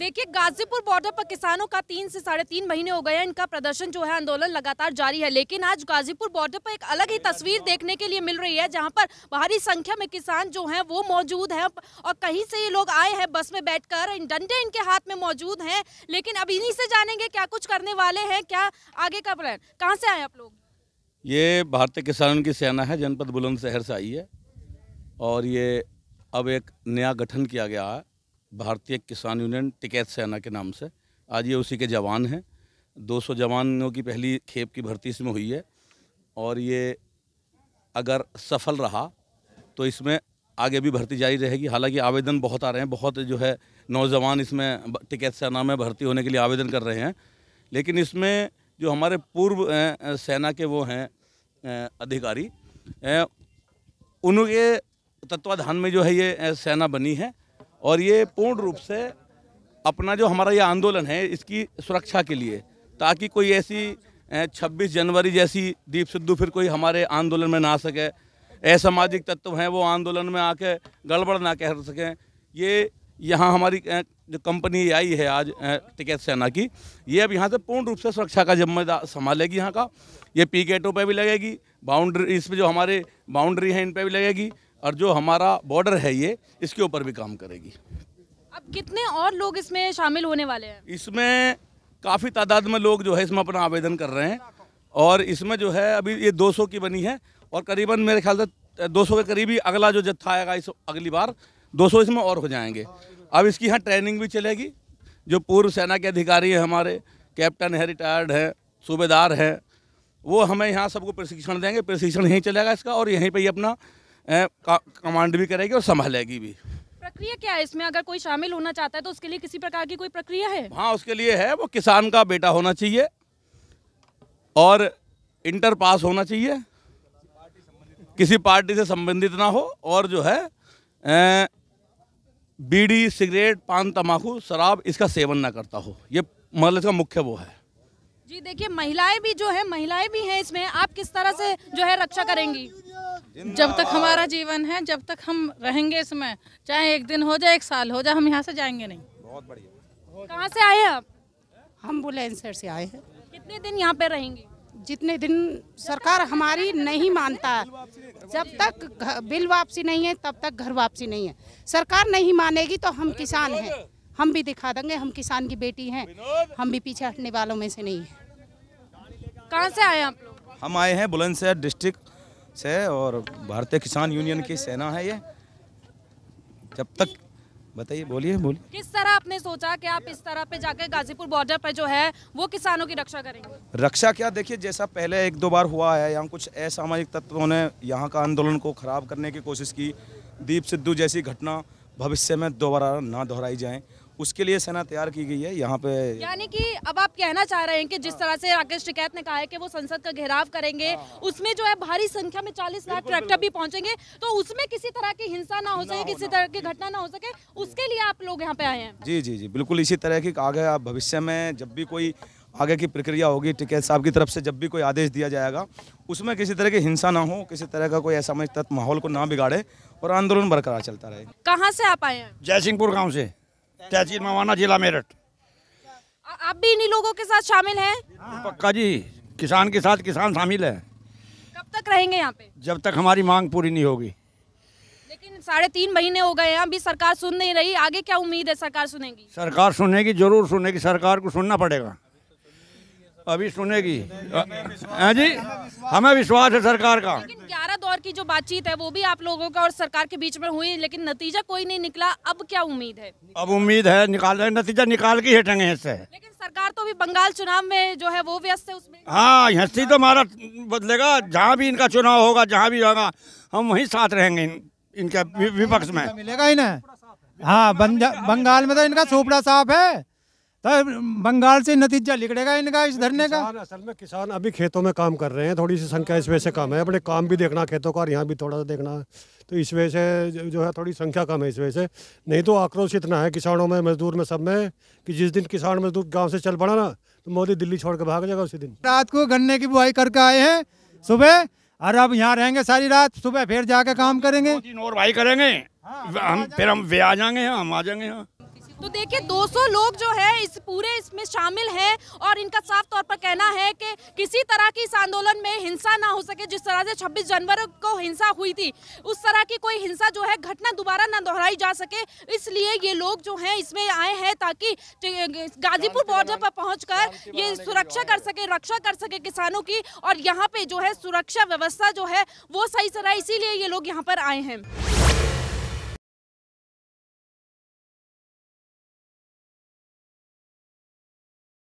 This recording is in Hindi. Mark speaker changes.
Speaker 1: देखिए गाजीपुर बॉर्डर पर किसानों का तीन से साढ़े तीन महीने हो गए हैं इनका प्रदर्शन जो है आंदोलन लगातार जारी है लेकिन आज गाजीपुर बॉर्डर पर एक अलग ही तस्वीर देखने के लिए मिल रही है जहां पर भारी संख्या में किसान जो हैं वो मौजूद हैं और कहीं से ये लोग आए हैं बस में बैठकर डंडे इनके हाथ में मौजूद हैं लेकिन अब इन्हीं से जानेंगे क्या कुछ करने वाले हैं क्या आगे का प्लान कहाँ से आए आप लोग
Speaker 2: ये भारतीय किसानों की सेना है जनपद बुलंदशहर से आई है और ये अब एक नया गठन किया गया है भारतीय किसान यूनियन टिकैत सेना के नाम से आज ये उसी के जवान हैं 200 जवानों की पहली खेप की भर्ती इसमें हुई है और ये अगर सफल रहा तो इसमें आगे भी भर्ती जारी रहेगी हालांकि आवेदन बहुत आ रहे हैं बहुत जो है नौजवान इसमें टिकैत सेना में भर्ती होने के लिए आवेदन कर रहे हैं लेकिन इसमें जो हमारे पूर्व सेना के वो हैं अधिकारी उनके तत्वाधान में जो है ये सेना बनी है और ये पूर्ण रूप से अपना जो हमारा ये आंदोलन है इसकी सुरक्षा के लिए ताकि कोई ऐसी 26 जनवरी जैसी दीप सिद्धू फिर कोई हमारे आंदोलन में ना आ सके असामाजिक तत्व हैं वो आंदोलन में आके गड़बड़ ना कर सकें ये यहाँ हमारी जो कंपनी आई है आज टिकट सेना की ये अब यहाँ से पूर्ण रूप से सुरक्षा का जिम्मेदार संभालेगी यहाँ का ये पी गेटों पर भी लगेगी बाउंड्री इस पर जो हमारे बाउंड्री है इन पर भी लगेगी और जो हमारा बॉर्डर है ये इसके ऊपर भी काम करेगी
Speaker 1: अब कितने और लोग इसमें शामिल होने वाले हैं
Speaker 2: इसमें काफ़ी तादाद में लोग जो है इसमें अपना आवेदन कर रहे हैं और इसमें जो है अभी ये 200 की बनी है और करीबन मेरे ख्याल से 200 के करीब ही अगला जो जत्था आएगा इस अगली बार 200 इसमें और हो जाएंगे अब इसकी यहाँ ट्रेनिंग भी चलेगी जो पूर्व सेना के अधिकारी हैं हमारे कैप्टन है रिटायर्ड हैं सूबेदार हैं वो हमें यहाँ सबको प्रशिक्षण देंगे प्रशिक्षण यहीं चलेगा इसका और यहीं पर ही अपना कमांड भी करेगी और संभालेगी भी
Speaker 1: प्रक्रिया क्या है इसमें अगर कोई शामिल होना चाहता है तो उसके लिए किसी प्रकार की कोई प्रक्रिया है
Speaker 2: हाँ उसके लिए है वो किसान का बेटा होना चाहिए और इंटर पास होना चाहिए किसी पार्टी से संबंधित ना हो और जो है ए, अं, बीड़ी सिगरेट पान तम्बाकू शराब इसका सेवन ना करता हो ये मतलब इसका मुख्य वो है
Speaker 1: जी देखिए महिलाएं भी जो है महिलाएं भी हैं इसमें आप किस तरह से जो है रक्षा करेंगी जब तक हमारा जीवन है जब तक हम रहेंगे इसमें चाहे एक दिन हो जाए एक साल हो जाए हम यहाँ से जाएंगे नहीं
Speaker 2: बहुत बढ़िया
Speaker 1: कहाँ से आए आप हम बुलेंसर से आए हैं कितने दिन यहाँ पे रहेंगे जितने दिन सरकार हमारी नहीं मानता जब तक बिल वापसी नहीं है तब तक घर वापसी नहीं है सरकार नहीं मानेगी तो हम किसान हैं हम भी दिखा देंगे हम किसान की बेटी हैं हम भी पीछे हटने वालों में से नहीं है कहाँ से आए आप
Speaker 2: लोग हम आए हैं बुलंदशहर डिस्ट्रिक्ट से और भारतीय किसान यूनियन की सेना है ये जब तक बताइए बोलिए बोलिए
Speaker 1: किस तरह आपने सोचा कि आप इस तरह पे जाकर गाजीपुर बॉर्डर पर जो है वो किसानों की रक्षा करेंगे
Speaker 2: रक्षा क्या देखिए जैसा पहले एक दो बार हुआ है यहाँ कुछ असामाजिक तत्वों ने यहाँ का आंदोलन को ख़राब करने की कोशिश की दीप सिद्धू जैसी घटना भविष्य में दोबारा ना दोहराई जाए उसके लिए सेना तैयार की गई है यहाँ पे
Speaker 1: यानी कि अब आप कहना चाह रहे हैं कि जिस हाँ। तरह से राकेश टिकैत ने कहा है कि वो संसद का घेराव करेंगे हाँ, हाँ। उसमें जो है भारी संख्या में चालीस लाख ट्रैक्टर भी पहुंचेंगे तो उसमें किसी तरह की हिंसा ना हो सके किसी तरह की घटना ना हो सके उसके लिए आप लोग यहाँ पे आए हैं
Speaker 2: जी जी जी बिल्कुल इसी तरह की आगे आप भविष्य में जब भी कोई आगे की प्रक्रिया होगी टिकैत साहब की तरफ से जब भी कोई आदेश दिया जाएगा उसमें किसी तरह की हिंसा ना हो किसी तरह का कोई ऐसा माहौल को ना बिगाड़े और आंदोलन बरकरार चलता रहे
Speaker 1: कहाँ से आप आए हैं
Speaker 2: जयसिंहपुर गाँव से तहसील मवाना जिला मेरठ
Speaker 1: आप भी इन्हीं लोगों के साथ शामिल हैं
Speaker 2: पक्का जी किसान के साथ किसान शामिल है
Speaker 1: कब तक रहेंगे यहाँ पे
Speaker 2: जब तक हमारी मांग पूरी नहीं होगी
Speaker 1: लेकिन साढ़े तीन महीने हो गए हैं अभी सरकार सुन नहीं रही आगे क्या उम्मीद है सरकार सुनेगी
Speaker 2: सरकार सुनेगी जरूर सुनेगी सरकार को सुनना पड़ेगा अभी सुनेगी हाँ जी हमें विश्वास है सरकार का लेकिन
Speaker 1: ग्यारह दौर की जो बातचीत है वो भी आप लोगों का और सरकार के बीच में हुई लेकिन नतीजा कोई नहीं निकला अब क्या उम्मीद है
Speaker 2: अब उम्मीद है निकाल नतीजा निकाल के हटेंगे इससे लेकिन
Speaker 1: सरकार तो अभी बंगाल चुनाव में जो है वो व्यस्त है उसमें
Speaker 2: हाँ हस्ती तो हमारा बदलेगा जहाँ भी इनका चुनाव होगा जहाँ भी होगा हम वही साथ रहेंगे इनके
Speaker 1: विपक्ष में मिलेगा ही ना हाँ बंगाल में तो इनका सोपड़ा साफ है तो बंगाल से नतीजा निकलेगा इनका इस धरने का
Speaker 2: असल में किसान अभी खेतों में काम कर रहे हैं थोड़ी सी संख्या इस वजह से कम है अपने काम भी देखना खेतों का और यहाँ भी थोड़ा सा देखना है तो इस वजह से जो है थोड़ी संख्या कम है इस वजह से नहीं तो आक्रोश इतना है किसानों में मजदूर में सब में कि जिस दिन किसान मजदूर गाँव से चल पड़ा ना तो मोदी दिल्ली छोड़ के भाग जाएगा उसी दिन
Speaker 1: रात को गन्ने की बुआई करके आए हैं सुबह और अब यहाँ रहेंगे सारी रात सुबह फिर जाके काम करेंगे और
Speaker 2: भाई करेंगे हाँ, हम फिर हम वे आ जाएंगे हम आ जाएंगे यहाँ
Speaker 1: तो देखिए 200 लोग जो है इस पूरे इसमें शामिल हैं और इनका साफ तौर पर कहना है कि किसी तरह की इस आंदोलन में हिंसा ना हो सके जिस तरह से 26 जनवरी को हिंसा हुई थी उस तरह की कोई हिंसा जो है घटना दोबारा ना दोहराई जा सके इसलिए ये लोग जो हैं इसमें आए हैं ताकि गाजीपुर बॉर्डर पर पहुँच कर ये सुरक्षा कर सके रक्षा कर सके किसानों की और यहाँ पे जो है सुरक्षा व्यवस्था जो है वो सही रहा इसीलिए ये लोग यहाँ पर आए हैं